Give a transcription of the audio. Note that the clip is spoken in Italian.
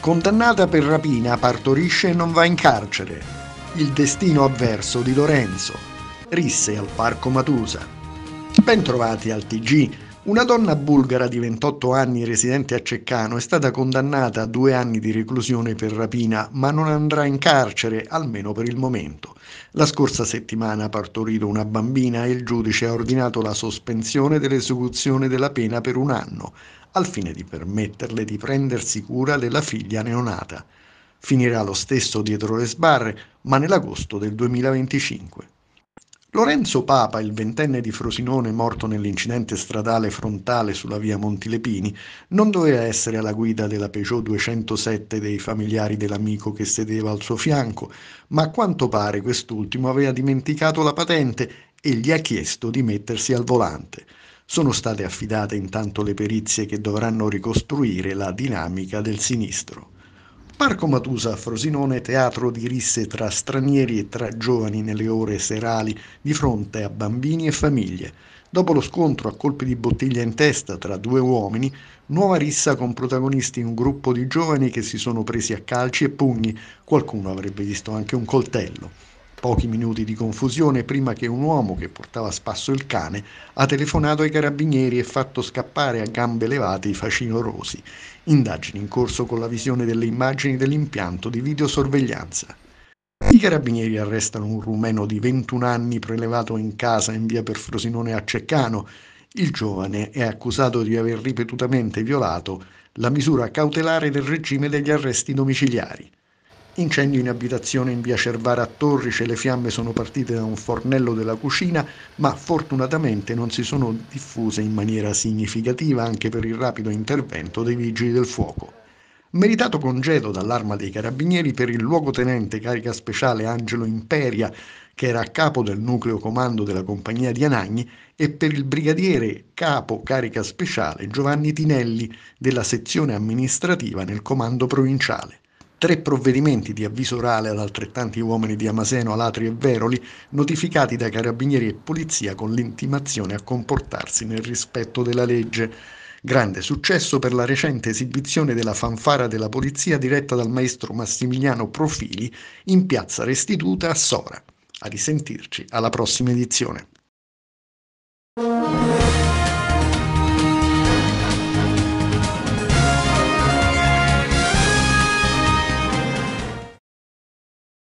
Condannata per rapina, partorisce e non va in carcere. Il destino avverso di Lorenzo. Risse al Parco Matusa. Ben trovati al TG. Una donna bulgara di 28 anni residente a Ceccano è stata condannata a due anni di reclusione per rapina, ma non andrà in carcere, almeno per il momento. La scorsa settimana ha partorito una bambina e il giudice ha ordinato la sospensione dell'esecuzione della pena per un anno, al fine di permetterle di prendersi cura della figlia neonata. Finirà lo stesso dietro le sbarre, ma nell'agosto del 2025. Lorenzo Papa, il ventenne di Frosinone morto nell'incidente stradale frontale sulla via Montilepini, non doveva essere alla guida della Peugeot 207 dei familiari dell'amico che sedeva al suo fianco, ma a quanto pare quest'ultimo aveva dimenticato la patente e gli ha chiesto di mettersi al volante. Sono state affidate intanto le perizie che dovranno ricostruire la dinamica del sinistro. Parco Matusa a Frosinone, teatro di risse tra stranieri e tra giovani nelle ore serali, di fronte a bambini e famiglie. Dopo lo scontro a colpi di bottiglia in testa tra due uomini, nuova rissa con protagonisti un gruppo di giovani che si sono presi a calci e pugni, qualcuno avrebbe visto anche un coltello. Pochi minuti di confusione prima che un uomo che portava a spasso il cane ha telefonato ai carabinieri e fatto scappare a gambe levate i facinorosi. Indagini in corso con la visione delle immagini dell'impianto di videosorveglianza. I carabinieri arrestano un rumeno di 21 anni prelevato in casa in via per Frosinone a Ceccano. Il giovane è accusato di aver ripetutamente violato la misura cautelare del regime degli arresti domiciliari incendio in abitazione in via Cervara a Torrice, cioè le fiamme sono partite da un fornello della cucina, ma fortunatamente non si sono diffuse in maniera significativa anche per il rapido intervento dei vigili del fuoco. Meritato congedo dall'arma dei carabinieri per il luogotenente carica speciale Angelo Imperia, che era a capo del nucleo comando della compagnia di Anagni, e per il brigadiere capo carica speciale Giovanni Tinelli della sezione amministrativa nel comando provinciale tre provvedimenti di avviso orale ad altrettanti uomini di Amaseno, Alatri e Veroli, notificati dai carabinieri e polizia con l'intimazione a comportarsi nel rispetto della legge. Grande successo per la recente esibizione della fanfara della polizia diretta dal maestro Massimiliano Profili in piazza Restituta a Sora. A risentirci alla prossima edizione.